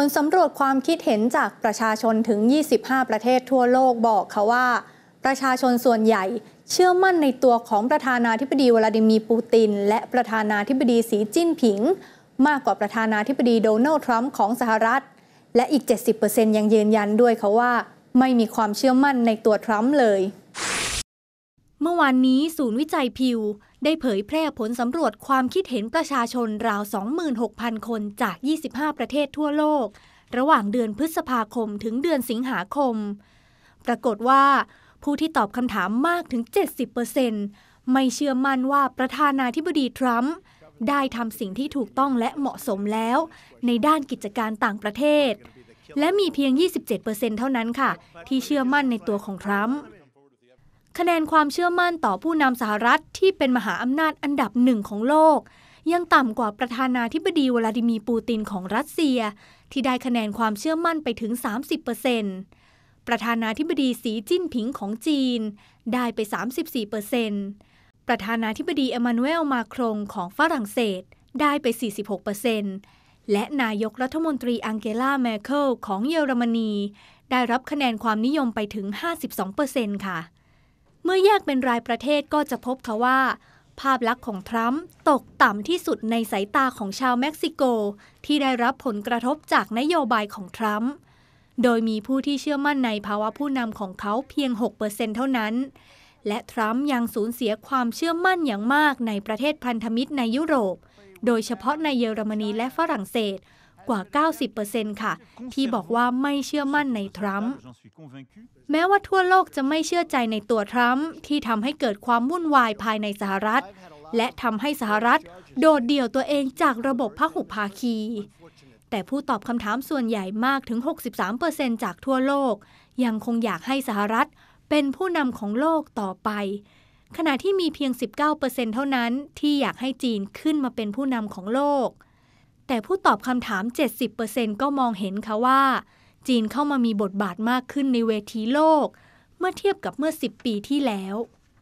ผลสำรวจความคิดเห็นจากประชาชนถึง 25 ประเทศทั่วโลกบอกค่ะว่า ประชาชนส่วนใหญ่เชื่อมั่นในตัวของประธานาธิบดีวลาดิมีปูติน และประธานาธิบดีสีจิ้นผิง มากกว่าประธานาธิบดีโดนัลด์ทรัมป์ของสหรัฐ และอีก 70%ยังยืนยันด้วยค่ะว่า ไม่มีความเชื่อมั่นในตัวทรัมป์เลยเมื่อวานนี้ศูนย์วิจัยพิว ได้เผยแพร่ผลสำรวจความคิดเห็นประชาชนราว 26,000 คนจาก 25 ประเทศทั่วโลก ระหว่างเดือนพฤษภาคมถึงเดือนสิงหาคม ปรากฏว่า ผู้ที่ตอบคำถามมากถึง 70%ไม่เชื่อมั่นว่าประธานาธิบดีทรัมป์ได้ทำสิ่งที่ถูกต้องและเหมาะสมแล้ว ในด้านกิจการต่างประเทศ และมีเพียง 27%เท่านั้นค่ะ ที่เชื่อมั่นในตัวของทรัมป์คะแนนความเชื่อมั่นต่อผู้นำสหรัฐที่เป็นมหาอำนาจอันดับหนึ่งของโลก ยังต่ำกว่าประธานาธิบดี วลาดิมีปูตินของรัสเซีย ที่ได้คะแนนความเชื่อมั่นไปถึง30%เปอร์เซ็นต์ประธานาธิบดีสีจิ้นผิงของจีนได้ไป34%เปอร์เซ็นต์ประธานาธิบดีเอมานูเอลมาครงของฝรั่งเศสได้ไป 46%เปอร์เซ็นต์และนายกรัฐมนตรีอังเกลาแมเคิลของเยอรมนีได้รับคะแนนความนิยมไปถึง52%ค่ะเมื่อแยกเป็นรายประเทศก็จะพบค่ะว่า ภาพลักษณ์ของทรัมป์ตกต่ำที่สุดในสายตาของชาวเม็กซิโก ที่ได้รับผลกระทบจากนโยบายของทรัมป์ โดยมีผู้ที่เชื่อมั่นในภาวะผู้นำของเขาเพียง 6%เท่านั้น และทรัมป์ยังสูญเสียความเชื่อมั่นอย่างมากในประเทศพันธมิตรในยุโรป โดยเฉพาะในเยอรมนีและฝรั่งเศสกว่า 90%ค่ะ ที่บอกว่าไม่เชื่อมั่นในทรัมป์แม้ว่าทั่วโลกจะไม่เชื่อใจในตัวทรัมป์ที่ทำให้เกิดความวุ่นวายภายในสหรัฐ และทำให้สหรัฐ โดดเดี่ยวตัวเองจากระบบพหุภาคี แต่ผู้ตอบคำถามส่วนใหญ่มากถึง 63%จากทั่วโลก ยังคงอยากให้สหรัฐเป็นผู้นำของโลกต่อไป ขณะที่มีเพียง 19%เท่านั้น ที่อยากให้จีนขึ้นมาเป็นผู้นำของโลกแต่ผู้ตอบคำถาม 70%ก็มองเห็นค่ะว่า จีนเข้ามามีบทบาทมากขึ้นในเวทีโลก เมื่อเทียบกับเมื่อ 10 ปีที่แล้ว